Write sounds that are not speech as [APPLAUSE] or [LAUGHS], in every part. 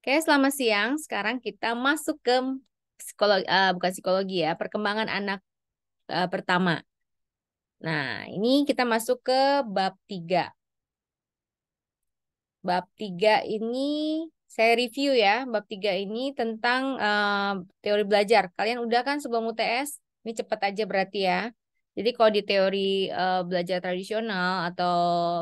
Oke, selamat siang. Sekarang kita masuk ke psikologi, uh, eh, bukan psikologi ya, perkembangan anak uh, pertama. Nah, ini kita masuk ke bab tiga. Bab tiga ini saya review ya, bab tiga ini tentang uh, teori belajar. Kalian udah kan sebelum UTS? Ini cepat aja berarti ya. Jadi kalau di teori uh, belajar tradisional atau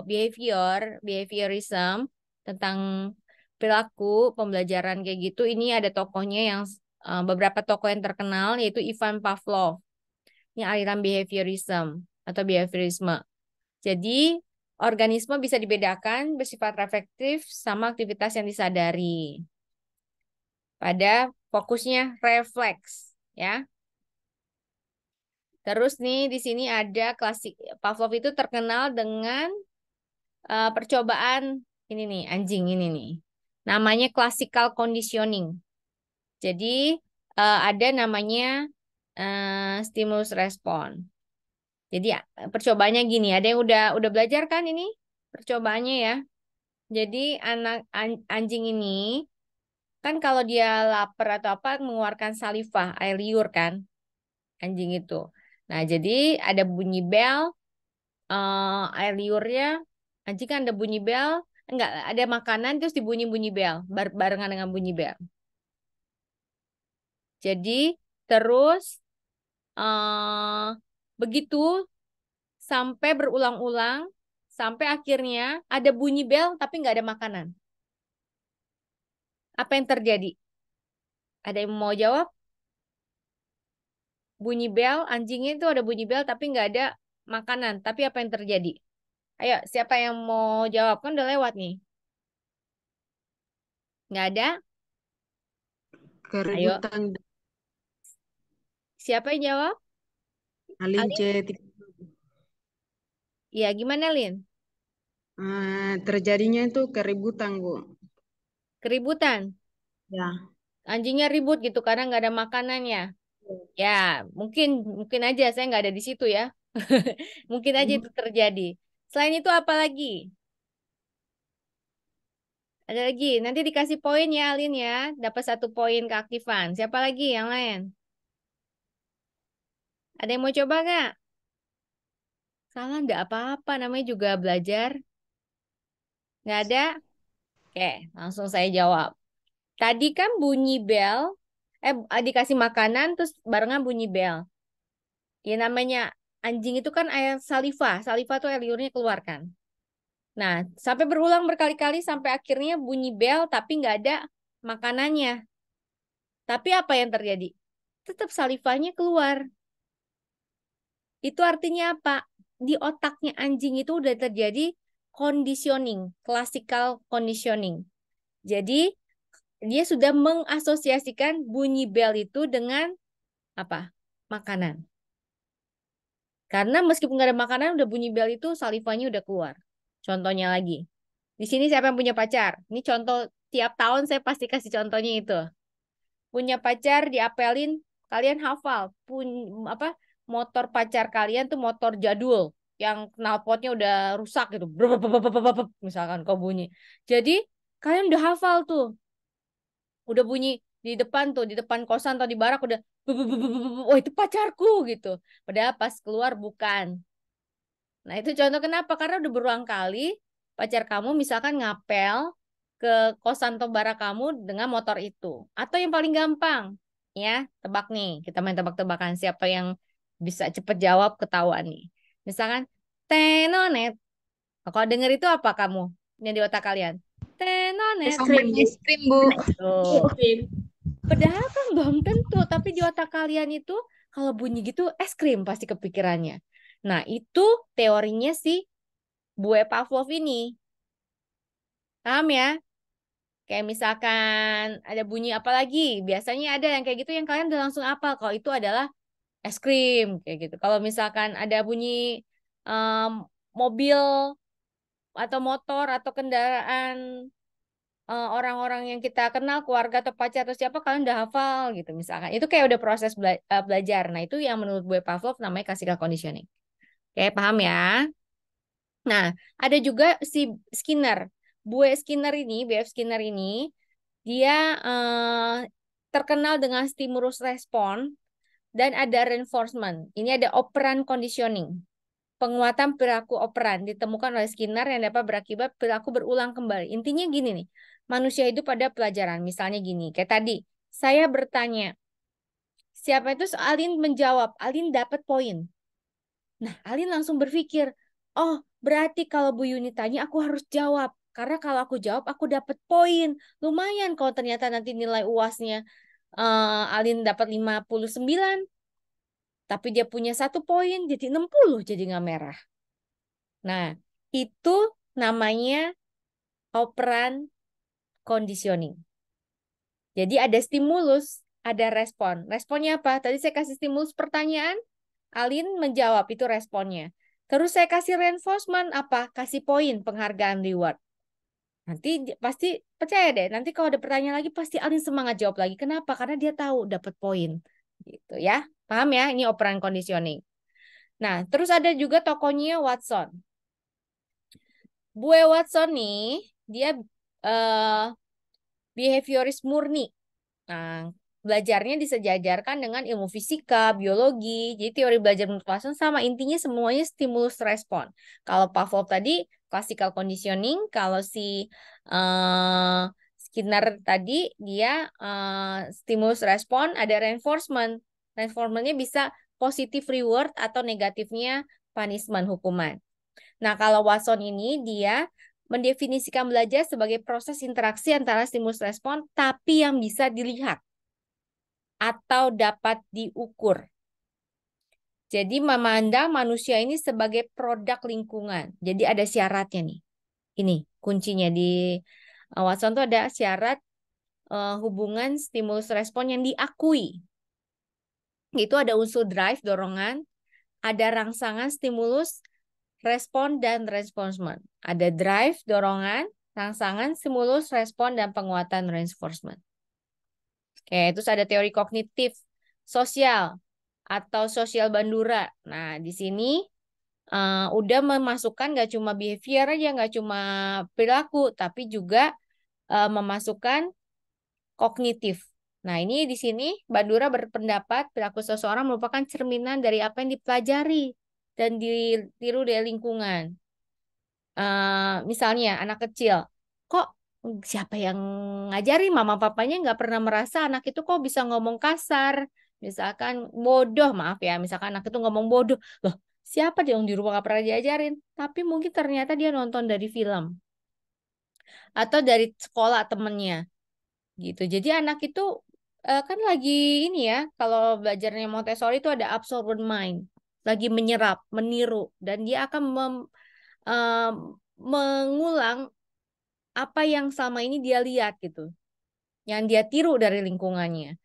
behavior, behaviorism tentang perilaku pembelajaran kayak gitu ini ada tokohnya yang eh, beberapa tokoh yang terkenal yaitu Ivan Pavlov ini aliran behaviorism atau behaviorisme jadi organisme bisa dibedakan bersifat reflektif sama aktivitas yang disadari pada fokusnya refleks ya terus nih di sini ada klasik Pavlov itu terkenal dengan uh, percobaan ini nih anjing ini nih namanya classical conditioning. Jadi uh, ada namanya uh, stimulus respon. Jadi ya, percobaannya gini, ada yang udah udah belajar kan ini percobaannya ya. Jadi anak an, anjing ini kan kalau dia lapar atau apa mengeluarkan saliva, air liur kan anjing itu. Nah, jadi ada bunyi bel uh, air liurnya anjing kan ada bunyi bel Enggak, ada makanan terus dibunyi-bunyi bel, barengan dengan bunyi bel. Jadi terus uh, begitu sampai berulang-ulang sampai akhirnya ada bunyi bel tapi nggak ada makanan. Apa yang terjadi? Ada yang mau jawab? Bunyi bel, anjingnya itu ada bunyi bel tapi nggak ada makanan. Tapi apa yang terjadi? Ayo, siapa yang mau jawab? Kan udah lewat nih. Nggak ada? Keributan. Ayo. Siapa yang jawab? Alin, Alin. C. Iya, gimana Lin? Uh, terjadinya itu keributan, Bu. Keributan? Ya. Anjingnya ribut gitu karena nggak ada makanannya. Ya, mungkin mungkin aja saya nggak ada di situ ya. [LAUGHS] mungkin aja hmm. itu terjadi. Selain itu apa lagi? Ada lagi, nanti dikasih poin ya Alin ya. Dapat satu poin keaktifan. Siapa lagi yang lain? Ada yang mau coba nggak? Salah nggak apa-apa, namanya juga belajar. Nggak ada? Oke, langsung saya jawab. Tadi kan bunyi bel, eh dikasih makanan terus barengan bunyi bel. Ya namanya anjing itu kan air saliva, saliva tuh air liurnya keluarkan. Nah, sampai berulang berkali-kali sampai akhirnya bunyi bel tapi nggak ada makanannya. Tapi apa yang terjadi? Tetap salivanya keluar. Itu artinya apa? Di otaknya anjing itu udah terjadi conditioning, classical conditioning. Jadi dia sudah mengasosiasikan bunyi bel itu dengan apa? Makanan. Karena meskipun nggak ada makanan, udah bunyi bel itu salivanya udah keluar. Contohnya lagi. Di sini siapa yang punya pacar? Ini contoh tiap tahun saya pasti kasih contohnya itu. Punya pacar diapelin, kalian hafal. Pun, apa motor pacar kalian tuh motor jadul yang knalpotnya udah rusak gitu. Misalkan kau bunyi. Jadi kalian udah hafal tuh. Udah bunyi di depan tuh, di depan kosan atau di barak udah oh itu pacarku gitu padahal pas keluar bukan nah itu contoh kenapa karena udah berulang kali pacar kamu misalkan ngapel ke kosan tobara kamu dengan motor itu atau yang paling gampang ya tebak nih kita main tebak-tebakan siapa yang bisa cepet jawab ketahuan nih misalkan tenonet nah, kalau denger itu apa kamu yang di otak kalian tenonet es krim es krim bu es krim Padahal kan belum tentu, tapi di otak kalian itu kalau bunyi gitu es krim pasti kepikirannya. Nah, itu teorinya sih Bue Pavlov ini. Paham ya? Kayak misalkan ada bunyi apa lagi? Biasanya ada yang kayak gitu yang kalian udah langsung apa? Kalau itu adalah es krim kayak gitu. Kalau misalkan ada bunyi um, mobil atau motor atau kendaraan Eh, orang-orang yang kita kenal keluarga atau pacar atau siapa kalian udah hafal gitu misalkan itu kayak udah proses bela eh, belajar nah itu yang menurut gue Pavlov namanya classical conditioning oke paham ya nah ada juga si Skinner Bue Skinner ini BF Skinner ini dia eh, terkenal dengan stimulus respon dan ada reinforcement ini ada operan conditioning penguatan perilaku operan ditemukan oleh Skinner yang dapat berakibat perilaku berulang kembali. Intinya gini nih, manusia itu pada pelajaran. Misalnya gini, kayak tadi saya bertanya, siapa itu Alin menjawab, Alin dapat poin. Nah, Alin langsung berpikir, oh berarti kalau Bu Yuni tanya aku harus jawab. Karena kalau aku jawab aku dapat poin. Lumayan kalau ternyata nanti nilai UASnya uh, Alin dapat 59. Tapi dia punya satu poin jadi 60 jadi nggak merah. Nah, itu namanya operan conditioning. Jadi ada stimulus, ada respon. Responnya apa? Tadi saya kasih stimulus pertanyaan, Alin menjawab itu responnya. Terus saya kasih reinforcement apa? Kasih poin penghargaan reward. Nanti pasti percaya deh, nanti kalau ada pertanyaan lagi pasti Alin semangat jawab lagi. Kenapa? Karena dia tahu dapat poin. Gitu ya. Paham ya? Ini operan conditioning. Nah, terus ada juga tokonya Watson. Bue Watson nih, dia uh, behavioris murni. Nah, belajarnya disejajarkan dengan ilmu fisika, biologi. Jadi teori belajar menurut Watson sama intinya semuanya stimulus respon. Kalau Pavlov tadi classical conditioning, kalau si uh, Skinner tadi dia uh, stimulus respon ada reinforcement. Reinforcementnya bisa positif reward atau negatifnya punishment hukuman. Nah kalau Watson ini dia mendefinisikan belajar sebagai proses interaksi antara stimulus respon tapi yang bisa dilihat atau dapat diukur. Jadi memandang manusia ini sebagai produk lingkungan. Jadi ada syaratnya nih. Ini kuncinya di uh, Watson itu ada syarat uh, hubungan stimulus respon yang diakui. Itu ada unsur drive, dorongan, ada rangsangan stimulus, respon dan reinforcement. Ada drive, dorongan, rangsangan, stimulus, respon, dan penguatan reinforcement. Oke, terus ada teori kognitif, sosial, atau sosial bandura. Nah, di sini uh, udah memasukkan nggak cuma behavior aja, nggak cuma perilaku, tapi juga uh, memasukkan kognitif. Nah, ini di sini Bandura berpendapat perilaku seseorang merupakan cerminan dari apa yang dipelajari dan ditiru dari lingkungan. Uh, misalnya anak kecil, kok siapa yang ngajari mama papanya nggak pernah merasa anak itu kok bisa ngomong kasar, misalkan bodoh maaf ya, misalkan anak itu ngomong bodoh, loh siapa dia yang di rumah nggak pernah diajarin, tapi mungkin ternyata dia nonton dari film atau dari sekolah temennya gitu. Jadi anak itu eh, kan lagi ini ya, kalau belajarnya Montessori itu ada absorbent mind lagi menyerap, meniru dan dia akan mem, uh, mengulang apa yang selama ini dia lihat gitu. Yang dia tiru dari lingkungannya.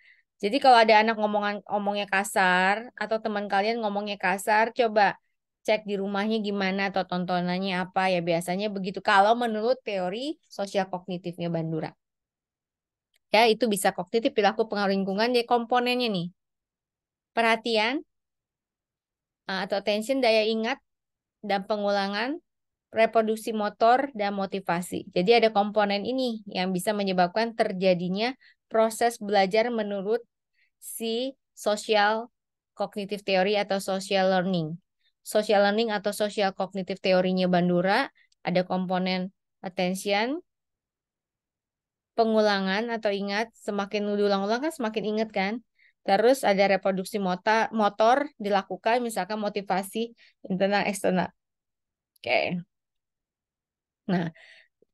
Jadi kalau ada anak ngomongan ngomongnya kasar atau teman kalian ngomongnya kasar, coba cek di rumahnya gimana atau tontonannya apa ya biasanya begitu kalau menurut teori sosial kognitifnya Bandura. Ya, itu bisa kognitif perilaku pengaruh lingkungan jadi komponennya nih. Perhatian, Ah, atau attention, daya ingat, dan pengulangan, reproduksi motor, dan motivasi. Jadi ada komponen ini yang bisa menyebabkan terjadinya proses belajar menurut si social cognitive theory atau social learning. Social learning atau social cognitive teorinya Bandura ada komponen attention, pengulangan atau ingat, semakin diulang-ulang kan semakin ingat kan? Terus ada reproduksi motor, motor dilakukan misalkan motivasi internal eksternal. Oke. Nah,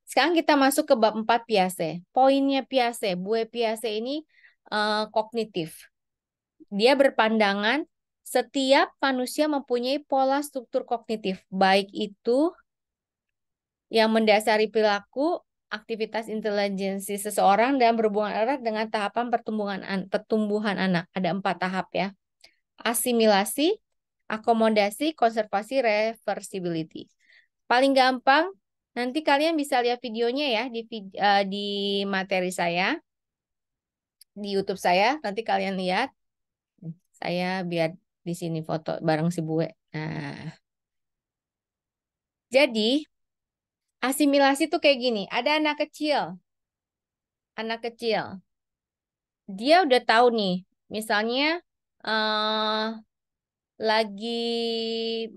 sekarang kita masuk ke bab 4 Piase. Poinnya Piase, Buat Piase ini uh, kognitif. Dia berpandangan setiap manusia mempunyai pola struktur kognitif, baik itu yang mendasari perilaku aktivitas intelijensi seseorang dan berhubungan erat dengan tahapan pertumbuhan an pertumbuhan anak. Ada empat tahap ya. Asimilasi, akomodasi, konservasi, reversibility. Paling gampang, nanti kalian bisa lihat videonya ya di, uh, di materi saya. Di YouTube saya, nanti kalian lihat. Saya biar di sini foto bareng si Bue. Nah. Jadi, Asimilasi tuh kayak gini, ada anak kecil. Anak kecil. Dia udah tahu nih, misalnya uh, lagi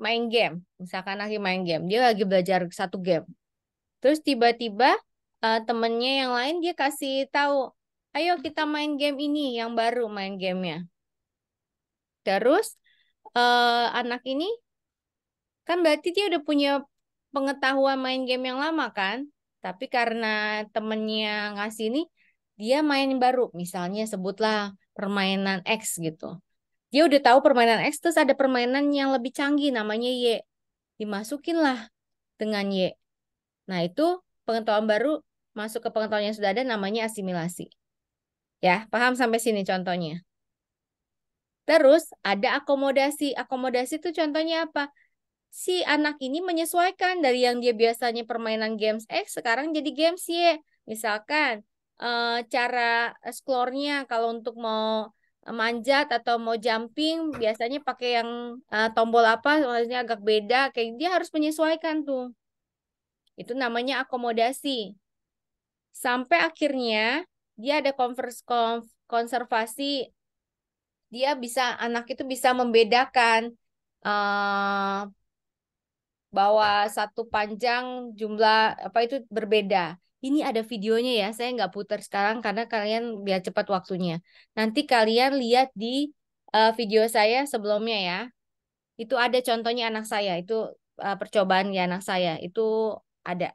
main game. Misalkan lagi main game, dia lagi belajar satu game. Terus tiba-tiba uh, temennya yang lain dia kasih tahu, ayo kita main game ini yang baru main gamenya. Terus uh, anak ini kan berarti dia udah punya pengetahuan main game yang lama kan, tapi karena temennya ngasih ini, dia main baru, misalnya sebutlah permainan X gitu. Dia udah tahu permainan X, terus ada permainan yang lebih canggih namanya Y. lah dengan Y. Nah itu pengetahuan baru masuk ke pengetahuan yang sudah ada namanya asimilasi. Ya, paham sampai sini contohnya. Terus ada akomodasi. Akomodasi itu contohnya apa? si anak ini menyesuaikan dari yang dia biasanya permainan games X sekarang jadi games Y. Misalkan uh, cara skornya kalau untuk mau manjat atau mau jumping biasanya pakai yang uh, tombol apa maksudnya agak beda kayak dia harus menyesuaikan tuh. Itu namanya akomodasi. Sampai akhirnya dia ada konservasi dia bisa anak itu bisa membedakan uh, bahwa satu panjang jumlah apa itu berbeda. Ini ada videonya ya, saya nggak putar sekarang karena kalian biar cepat waktunya. Nanti kalian lihat di uh, video saya sebelumnya ya. Itu ada contohnya anak saya, itu uh, percobaan ya anak saya, itu ada.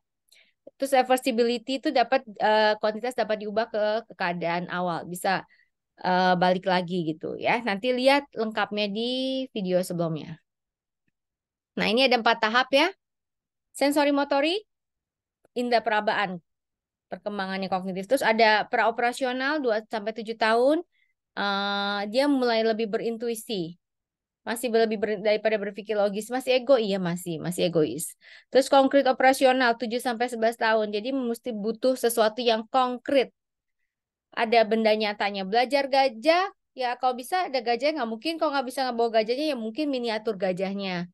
Terus reversibility itu dapat uh, kuantitas dapat diubah ke, keadaan awal, bisa uh, balik lagi gitu ya. Nanti lihat lengkapnya di video sebelumnya. Nah, ini ada empat tahap ya. Sensori motori, indah perabaan, perkembangannya kognitif. Terus ada praoperasional 2-7 tahun, uh, dia mulai lebih berintuisi. Masih lebih ber, daripada berpikir logis, masih ego, iya masih, masih egois. Terus konkret operasional 7-11 tahun, jadi mesti butuh sesuatu yang konkret. Ada benda nyatanya, belajar gajah, ya kalau bisa ada gajah nggak mungkin, kalau nggak bisa ngebawa gajahnya ya mungkin miniatur gajahnya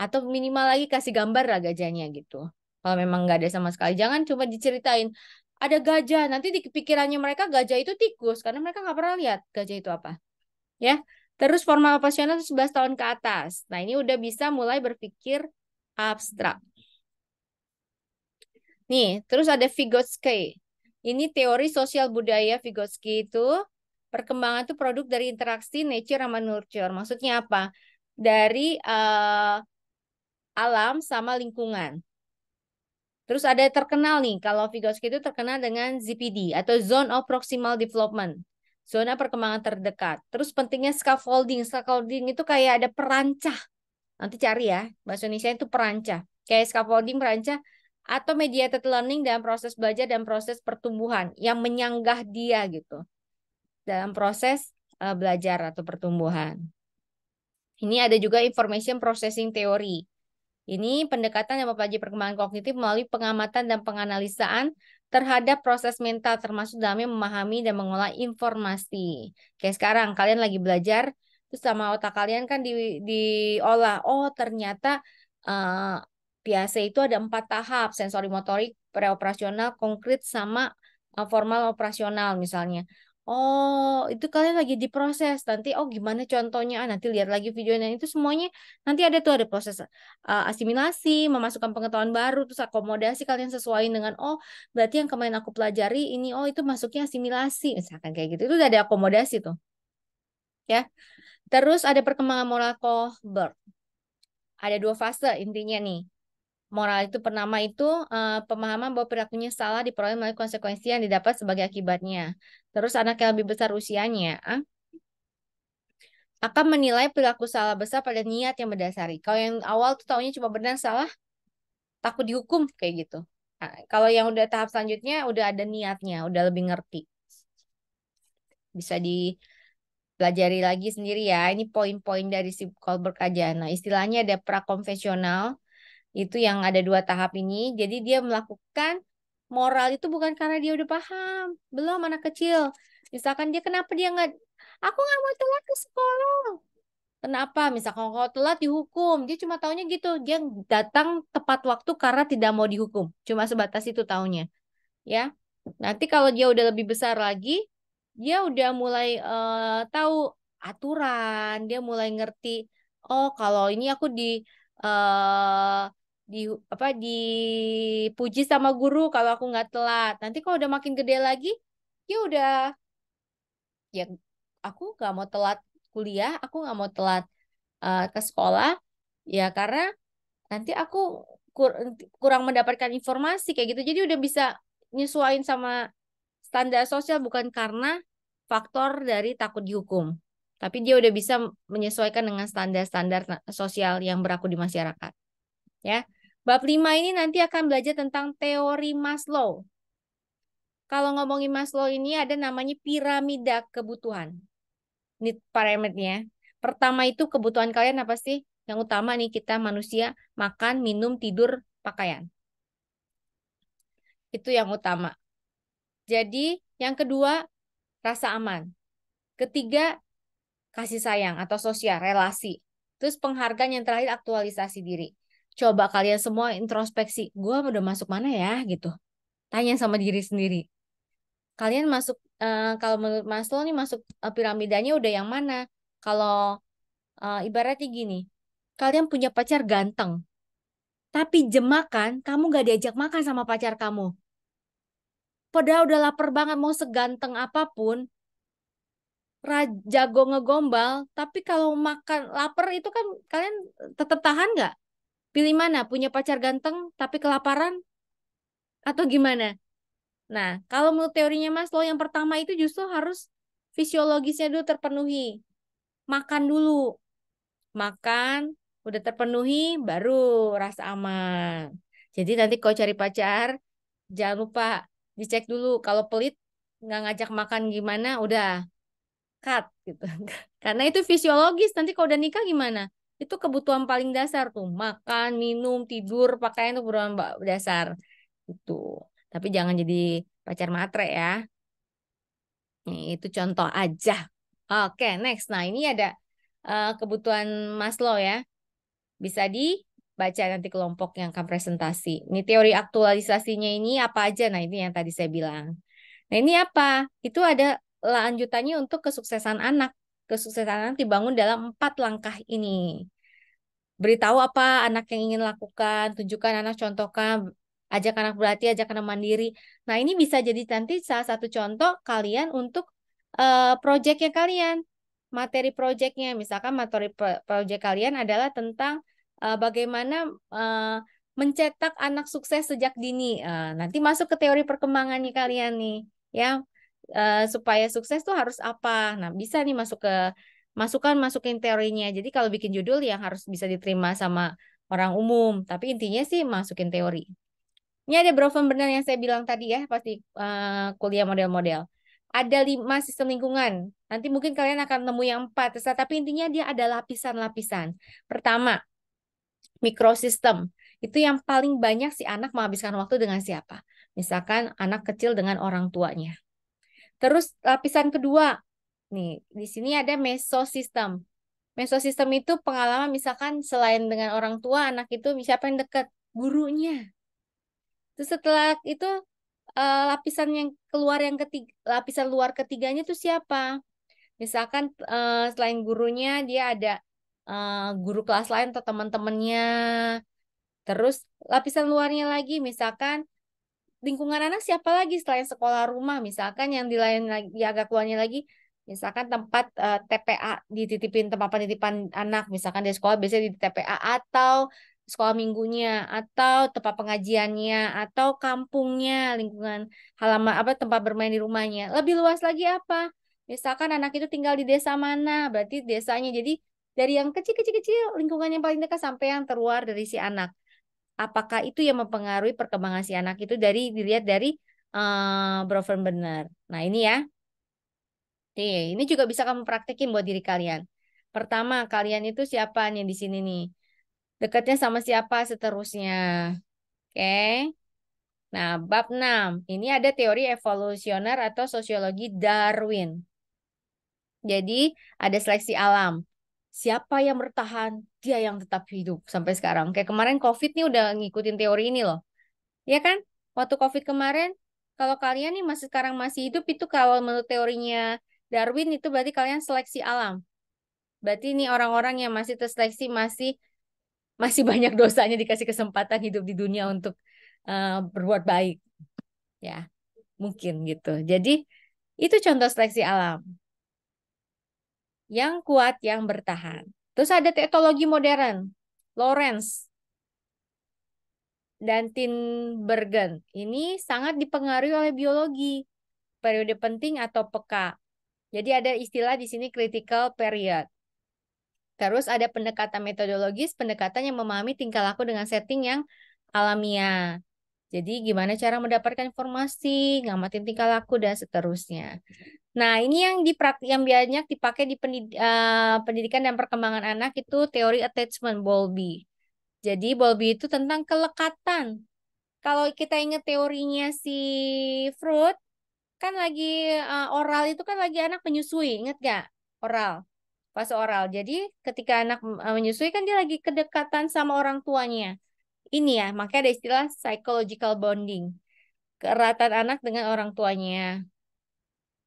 atau minimal lagi kasih gambar lah gajahnya gitu kalau memang nggak ada sama sekali jangan cuma diceritain ada gajah nanti di pikirannya mereka gajah itu tikus karena mereka nggak pernah lihat gajah itu apa ya terus formal operasional 11 tahun ke atas nah ini udah bisa mulai berpikir abstrak nih terus ada Vygotsky ini teori sosial budaya Vygotsky itu perkembangan itu produk dari interaksi nature sama nurture maksudnya apa dari uh, alam sama lingkungan. Terus ada terkenal nih, kalau Vygotsky itu terkenal dengan ZPD atau Zone of Proximal Development, zona perkembangan terdekat. Terus pentingnya scaffolding, scaffolding itu kayak ada perancah. Nanti cari ya, bahasa Indonesia itu perancah. Kayak scaffolding, perancah, atau mediated learning dalam proses belajar dan proses pertumbuhan yang menyanggah dia gitu dalam proses eh, belajar atau pertumbuhan. Ini ada juga information processing theory. Ini pendekatan yang mempelajari perkembangan kognitif melalui pengamatan dan penganalisaan terhadap proses mental termasuk dalam memahami dan mengolah informasi. Kayak sekarang kalian lagi belajar terus sama otak kalian kan di diolah. Oh, ternyata uh, eh, biasa itu ada empat tahap, sensori motorik, preoperasional, konkret sama eh, formal operasional misalnya oh itu kalian lagi diproses nanti oh gimana contohnya ah, nanti lihat lagi videonya itu semuanya nanti ada tuh ada proses uh, asimilasi memasukkan pengetahuan baru terus akomodasi kalian sesuai dengan oh berarti yang kemarin aku pelajari ini oh itu masuknya asimilasi misalkan kayak gitu itu udah ada akomodasi tuh ya terus ada perkembangan moral Kohlberg ada dua fase intinya nih Moral itu pertama itu uh, pemahaman bahwa perilakunya salah diperoleh melalui konsekuensi yang didapat sebagai akibatnya. Terus anak yang lebih besar usianya uh, akan menilai perilaku salah besar pada niat yang mendasari. Kalau yang awal tuh taunya cuma benar salah, takut dihukum kayak gitu. Nah, kalau yang udah tahap selanjutnya udah ada niatnya, udah lebih ngerti. Bisa di pelajari lagi sendiri ya. Ini poin-poin dari si Kolberg aja. Nah, istilahnya ada prakonfesional, itu yang ada dua tahap ini. Jadi dia melakukan moral itu bukan karena dia udah paham. Belum anak kecil. Misalkan dia kenapa dia nggak, aku nggak mau telat ke sekolah. Kenapa? Misalkan kalau telat dihukum, dia cuma taunya gitu. Dia datang tepat waktu karena tidak mau dihukum. Cuma sebatas itu taunya. Ya. Nanti kalau dia udah lebih besar lagi, dia udah mulai uh, tahu aturan, dia mulai ngerti, oh kalau ini aku di uh, di apa dipuji sama guru kalau aku nggak telat nanti kalau udah makin gede lagi ya udah ya aku nggak mau telat kuliah aku nggak mau telat uh, ke sekolah ya karena nanti aku kur kurang mendapatkan informasi kayak gitu jadi udah bisa nyesuain sama standar sosial bukan karena faktor dari takut dihukum tapi dia udah bisa menyesuaikan dengan standar-standar sosial yang berlaku di masyarakat ya Bab 5 ini nanti akan belajar tentang teori Maslow. Kalau ngomongin Maslow ini ada namanya piramida kebutuhan. Ini parameternya. Pertama itu kebutuhan kalian apa sih? Yang utama nih kita manusia makan, minum, tidur, pakaian. Itu yang utama. Jadi yang kedua rasa aman. Ketiga kasih sayang atau sosial, relasi. Terus penghargaan yang terakhir aktualisasi diri. Coba kalian semua introspeksi, gue udah masuk mana ya gitu. Tanya sama diri sendiri. Kalian masuk, uh, kalau menurut Mas lo nih masuk uh, piramidanya udah yang mana? Kalau uh, ibaratnya gini, kalian punya pacar ganteng, tapi jemakan kamu gak diajak makan sama pacar kamu. Padahal udah lapar banget mau seganteng apapun, Raja jago ngegombal, tapi kalau makan lapar itu kan kalian tetap tahan nggak? Pilih mana? Punya pacar ganteng tapi kelaparan? Atau gimana? Nah, kalau menurut teorinya mas lo yang pertama itu justru harus fisiologisnya dulu terpenuhi. Makan dulu. Makan, udah terpenuhi, baru rasa aman. Jadi nanti kau cari pacar, jangan lupa dicek dulu. Kalau pelit, nggak ngajak makan gimana, udah cut gitu. [LAUGHS] Karena itu fisiologis, nanti kalau udah nikah gimana? itu kebutuhan paling dasar tuh makan minum tidur pakaian itu kebutuhan dasar itu tapi jangan jadi pacar matre ya Nih, itu contoh aja oke next nah ini ada uh, kebutuhan Maslow ya bisa dibaca nanti kelompok yang akan presentasi ini teori aktualisasinya ini apa aja nah ini yang tadi saya bilang nah ini apa itu ada lanjutannya untuk kesuksesan anak Kesuksesan anak dibangun dalam empat langkah ini. Beritahu apa anak yang ingin lakukan, tunjukkan anak, contohkan, ajak anak berlatih, ajak anak mandiri. Nah ini bisa jadi nanti salah satu contoh kalian untuk uh, eh, proyeknya kalian. Materi proyeknya, misalkan materi proyek kalian adalah tentang uh, bagaimana uh, mencetak anak sukses sejak dini. Uh, nanti masuk ke teori perkembangannya kalian nih, ya Eh, supaya sukses tuh harus apa. Nah, bisa nih masuk ke masukan masukin teorinya. Jadi kalau bikin judul yang harus bisa diterima sama orang umum, tapi intinya sih masukin teori. Ini ada Broven benar yang saya bilang tadi ya, pasti uh, eh, kuliah model-model. Ada lima sistem lingkungan. Nanti mungkin kalian akan nemu yang empat, tapi intinya dia ada lapisan-lapisan. Pertama, mikrosistem. Itu yang paling banyak si anak menghabiskan waktu dengan siapa. Misalkan anak kecil dengan orang tuanya. Terus lapisan kedua, nih di sini ada mesosistem. Mesosistem itu pengalaman misalkan selain dengan orang tua, anak itu siapa yang dekat? Gurunya. Terus setelah itu eh, lapisan yang keluar yang ketiga, lapisan luar ketiganya itu siapa? Misalkan eh, selain gurunya dia ada eh, guru kelas lain atau teman-temannya. Terus lapisan luarnya lagi misalkan lingkungan anak siapa lagi selain sekolah rumah misalkan yang di lain lagi agak keluarnya lagi misalkan tempat uh, eh, TPA dititipin tempat penitipan anak misalkan dari sekolah biasanya di TPA atau sekolah minggunya atau tempat pengajiannya atau kampungnya lingkungan halaman apa tempat bermain di rumahnya lebih luas lagi apa misalkan anak itu tinggal di desa mana berarti desanya jadi dari yang kecil kecil kecil lingkungan paling dekat sampai yang terluar dari si anak apakah itu yang mempengaruhi perkembangan si anak itu dari dilihat dari uh, eh, Broven benar. Nah, ini ya. nih, iya, ini juga bisa kamu praktekin buat diri kalian. Pertama, kalian itu siapa nih di sini nih? Dekatnya sama siapa seterusnya? Oke. Nah, bab 6. Ini ada teori evolusioner atau sosiologi Darwin. Jadi, ada seleksi alam. Siapa yang bertahan? dia yang tetap hidup sampai sekarang. Kayak kemarin COVID nih udah ngikutin teori ini loh. Ya kan? Waktu COVID kemarin, kalau kalian nih masih sekarang masih hidup itu kalau menurut teorinya Darwin itu berarti kalian seleksi alam. Berarti ini orang-orang yang masih terseleksi masih masih banyak dosanya dikasih kesempatan hidup di dunia untuk uh, berbuat baik. Ya, mungkin gitu. Jadi itu contoh seleksi alam. Yang kuat yang bertahan. Terus ada teologi modern, Lawrence dan Tinbergen. Ini sangat dipengaruhi oleh biologi, periode penting atau peka. Jadi ada istilah di sini critical period. Terus ada pendekatan metodologis, pendekatan yang memahami tingkah laku dengan setting yang alamiah. Jadi gimana cara mendapatkan informasi, ngamatin tingkah laku, dan seterusnya. Nah, ini yang di yang banyak dipakai di pendid uh, eh, pendidikan dan perkembangan anak itu teori attachment Bowlby. Jadi Bowlby itu tentang kelekatan. Kalau kita ingat teorinya si Freud, kan lagi uh, oral itu kan lagi anak menyusui, ingat gak? Oral, pas oral. Jadi ketika anak eh, menyusui kan dia lagi kedekatan sama orang tuanya. Ini ya, makanya ada istilah psychological bonding. Keratan anak dengan orang tuanya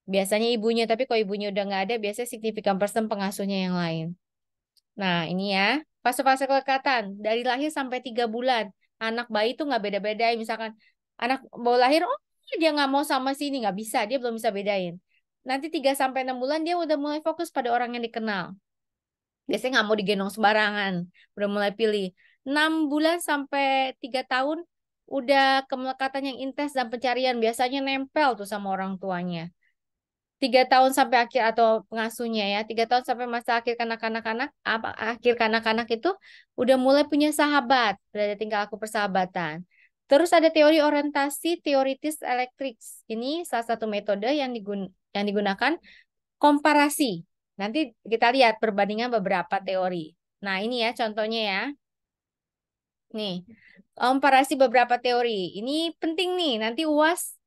biasanya ibunya tapi kalau ibunya udah nggak ada biasanya signifikan persen pengasuhnya yang lain nah ini ya fase-fase kelekatan dari lahir sampai tiga bulan anak bayi itu nggak beda-beda misalkan anak mau lahir oh dia nggak mau sama sini nggak bisa dia belum bisa bedain nanti tiga sampai enam bulan dia udah mulai fokus pada orang yang dikenal biasanya nggak mau digendong sembarangan udah mulai pilih Enam bulan sampai tiga tahun udah kemelekatan yang intens dan pencarian biasanya nempel tuh sama orang tuanya tiga tahun sampai akhir atau pengasuhnya ya tiga tahun sampai masa akhir kanak-kanak apa akhir kanak-kanak itu udah mulai punya sahabat berada tinggal aku persahabatan terus ada teori orientasi teoritis elektrik ini salah satu metode yang digun yang digunakan komparasi nanti kita lihat perbandingan beberapa teori nah ini ya contohnya ya nih komparasi beberapa teori ini penting nih nanti uas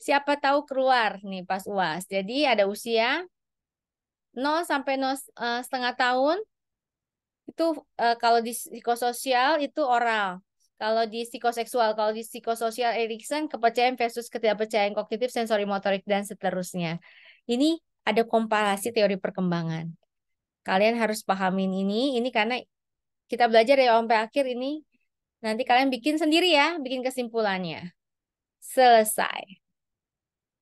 siapa tahu keluar nih pas UAS. Jadi ada usia 0 sampai 0 uh, eh, setengah tahun itu uh, kalau di psikososial itu oral. Kalau di psikoseksual, kalau di psikososial Erikson kepercayaan versus ketidakpercayaan kognitif, sensori motorik dan seterusnya. Ini ada komparasi teori perkembangan. Kalian harus pahamin ini, ini karena kita belajar dari ya sampai akhir ini nanti kalian bikin sendiri ya, bikin kesimpulannya. Selesai.